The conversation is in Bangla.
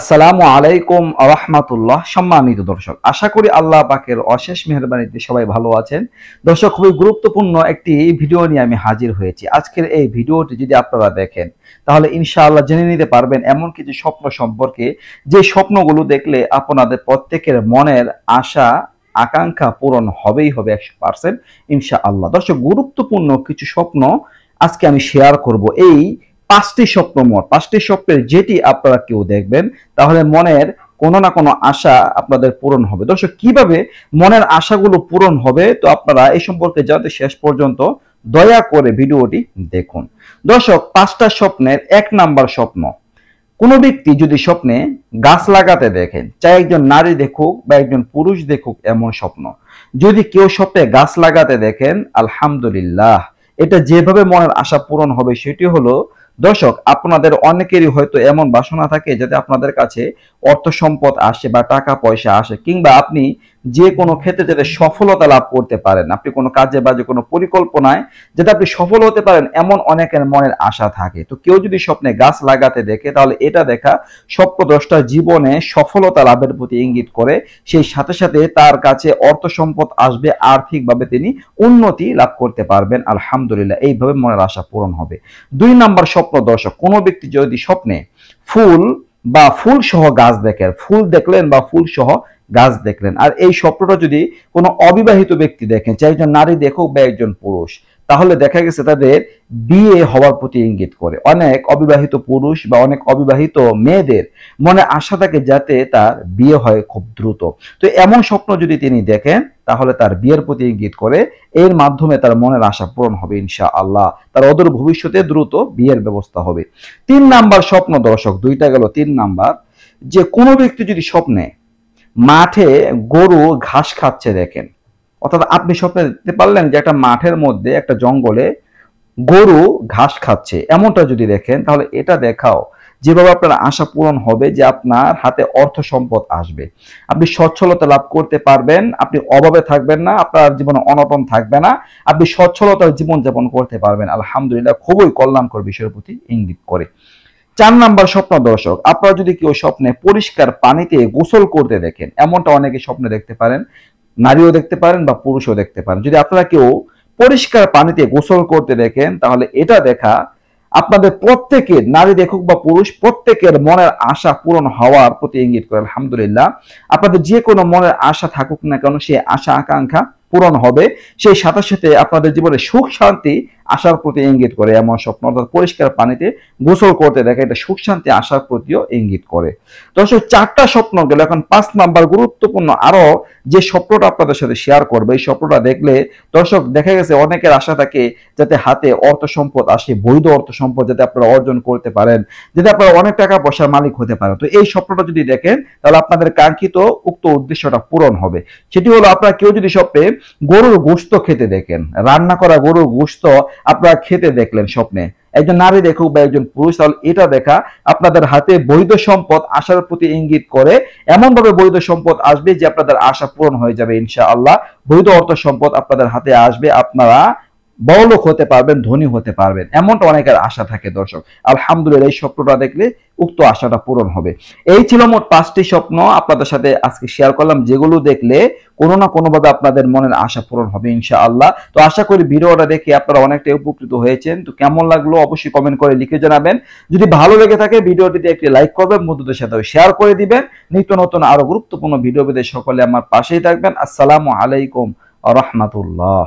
আসসালামু আলাইকুম আহমাতুল্লাহ সম্মানিত দর্শক আশা করি আল্লাহ পাকের অশেষ মেহরবানিতে সবাই ভালো আছেন দর্শক খুবই গুরুত্বপূর্ণ একটি ভিডিও নিয়ে আমি হাজির হয়েছি আজকের এই ভিডিওটি যদি আপনারা দেখেন তাহলে ইনশাআল্লাহ জেনে নিতে পারবেন এমন কিছু স্বপ্ন সম্পর্কে যে স্বপ্নগুলো দেখলে আপনাদের প্রত্যেকের মনের আশা আকাঙ্ক্ষা পূরণ হবেই হবে একশো পার্সেন্ট ইনশাআল্লাহ দর্শক গুরুত্বপূর্ণ কিছু স্বপ্ন আজকে আমি শেয়ার করব এই পাঁচটি স্বপ্ন মোট পাঁচটি স্বপ্নের যেটি আপনারা কেউ দেখবেন তাহলে মনের কোনো না কোনো আশা আপনাদের পূরণ হবে দর্শক কিভাবে মনের আশাগুলো পূরণ হবে তো আপনারা এই সম্পর্কে জানতে শেষ পর্যন্ত দয়া করে ভিডিওটি দেখুন দর্শক পাঁচটা স্বপ্নের এক নাম্বার স্বপ্ন কোনো ব্যক্তি যদি স্বপ্নে গাছ লাগাতে দেখেন চাই একজন নারী দেখুক বা একজন পুরুষ দেখুক এমন স্বপ্ন যদি কেউ স্বপ্নে গাছ লাগাতে দেখেন আলহামদুলিল্লাহ এটা যেভাবে মনের আশা পূরণ হবে সেটি হলো দর্শক আপনাদের অনেকেরই হয়তো এমন বাসনা থাকে যাতে আপনাদের কাছে অর্থ সম্পদ আসে বা টাকা পয়সা আসে কিংবা আপনি যে কোনো ক্ষেত্রে যাতে সফলতা লাভ করতে পারেন আপনি কোনো কাজে বাজে কোনো পরিকল্পনায় যাতে আপনি সফল হতে পারেন এমন অনেকের মনের আশা থাকে তো কেউ যদি স্বপ্নে গাছ লাগাতে দেখে তাহলে এটা দেখা স্বপ্নদ্রষ্টার জীবনে সফলতা লাভের প্রতি ইঙ্গিত করে সেই সাথে সাথে তার কাছে অর্থ সম্পদ আসবে আর্থিকভাবে তিনি উন্নতি লাভ করতে পারবেন আলহামদুলিল্লাহ এইভাবে মনের আশা পূরণ হবে দুই নাম্বার স্বপ্ন দর্শক কোনো ব্যক্তি যদি স্বপ্নে ফুল বা ফুল সহ গাছ দেখেন ফুল দেখলেন বা ফুল সহ গাছ দেখলেন আর এই স্বপ্নটা যদি কোনো অবিবাহিত ব্যক্তি দেখেন চাই একজন নারী দেখুক বা একজন পুরুষ তাহলে দেখা গেছে তাদের বিয়ে হওয়ার প্রতি ইঙ্গিত করে অনেক অবিবাহিত পুরুষ বা অনেক অবিবাহিত মেয়েদের মনে আশা থাকে যাতে তার বিয়ে হয় খুব দ্রুত তো এমন স্বপ্ন যদি তিনি দেখেন তাহলে তার বিয়ের প্রতি ইঙ্গিত করে এর মাধ্যমে তার মনের আশা পূরণ হবে ইনশা আল্লাহ তার অদূর ভবিষ্যতে দ্রুত বিয়ের ব্যবস্থা হবে তিন নাম্বার স্বপ্ন দর্শক দুইটা গেল তিন নাম্বার যে কোনো ব্যক্তি যদি স্বপ্নে মাঠে গরু ঘাস খাচ্ছে দেখেন অর্থাৎ আপনি স্বপ্নে দেখতে পারলেন যে একটা মাঠের মধ্যে একটা জঙ্গলে গরু ঘাস খাচ্ছে এমনটা যদি দেখেন তাহলে এটা দেখাও যেভাবে আপনার আশা পূরণ হবে যে আপনার হাতে অর্থ সম্পদ আসবে আপনি সচ্ছলতা লাভ করতে পারবেন আপনি অভাবে থাকবেন না আপনার জীবনে অনটন থাকবে না আপনি সচ্ছলতার জীবনযাপন করতে পারবেন আলহামদুলিল্লাহ খুবই কল্যাণকর বিষয়ের প্রতি ইঙ্গিত করে চার নাম্বার স্বপ্ন দর্শক আপনারা যদি কেউ স্বপ্নে পরিষ্কার পানিতে গোসল করতে দেখেন এমনটা অনেকে স্বপ্নে দেখতে পারেন নারীও দেখতে পারেন বা পুরুষও দেখতে পারেন যদি আপনারা কেউ পরিষ্কার পানিতে গোসল করতে দেখেন তাহলে এটা দেখা আপনাদের প্রত্যেকের নারী দেখুক বা পুরুষ প্রত্যেকের মনের আশা পূরণ হওয়ার প্রতি ইঙ্গিত করে আলহামদুলিল্লাহ আপনাদের যে কোনো মনের আশা থাকুক না কেন সেই আশা আকাঙ্ক্ষা পূরণ হবে সেই সাথে সাথে আপনাদের জীবনে সুখ শান্তি আসার প্রতি ইঙ্গিত করে এমন স্বপ্ন অর্থাৎ পরিষ্কার পানিতে গোসল করতে দেখা এটা সুখ শান্তি আসার প্রতিও ইঙ্গিত করে দর্শক চারটা স্বপ্ন গেল এখন পাঁচ নাম্বার গুরুত্বপূর্ণ আরো যে স্বপ্নটা আপনাদের সাথে শেয়ার করবে এই স্বপ্নটা দেখলে দর্শক দেখা গেছে অনেকের আশা থাকে যাতে হাতে অর্থ সম্পদ আসে বৈধ অর্থ সম্পদ যাতে আপনারা অর্জন করতে পারেন যাতে আপনারা অনেক টাকা পয়সার মালিক হতে পারেন তো এই স্বপ্নটা যদি দেখেন তাহলে আপনাদের কাঙ্ক্ষিত উক্ত উদ্দেশ্যটা পূরণ হবে সেটি হলো আপনারা কেউ যদি স্বপ্নে গরুর গোস্ত খেতে দেখেন রান্না করা গরুর গোস্ত আপনারা খেতে দেখলেন স্বপ্নে একজন নারী দেখুক বা একজন পুরুষ তাহলে এটা দেখা আপনাদের হাতে বৈধ সম্পদ আসার প্রতি ইঙ্গিত করে এমনভাবে বৈধ সম্পদ আসবে যে আপনাদের আশা পূরণ হয়ে যাবে ইনশা আল্লাহ বৈধ অর্থ সম্পদ আপনাদের হাতে আসবে আপনারা বড়লোক হতে পারবেন ধনী হতে পারবেন এমনটা অনেকের আশা থাকে দর্শক আলহামদুলিল্লাহ এই স্বপ্নটা দেখলে উক্ত আশাটা পূরণ হবে এই ছিল মোট পাঁচটি স্বপ্ন আপনাদের সাথে আজকে শেয়ার করলাম যেগুলো দেখলে কোনো না কোনোভাবে আপনাদের মনের আশা পূরণ হবে ইনশা আল্লাহ তো আশা করি ভিডিওটা দেখে আপনারা অনেকটাই উপকৃত হয়েছেন তো কেমন লাগলো অবশ্যই কমেন্ট করে লিখে জানাবেন যদি ভালো লেগে থাকে ভিডিওটিতে একটি লাইক করবেন বন্ধুদের সাথে শেয়ার করে দিবেন নিত্য নতুন আরো গুরুত্বপূর্ণ ভিডিও পেতে সকলে আমার পাশেই থাকবেন আসসালামু আলাইকুম রহমতুল্লাহ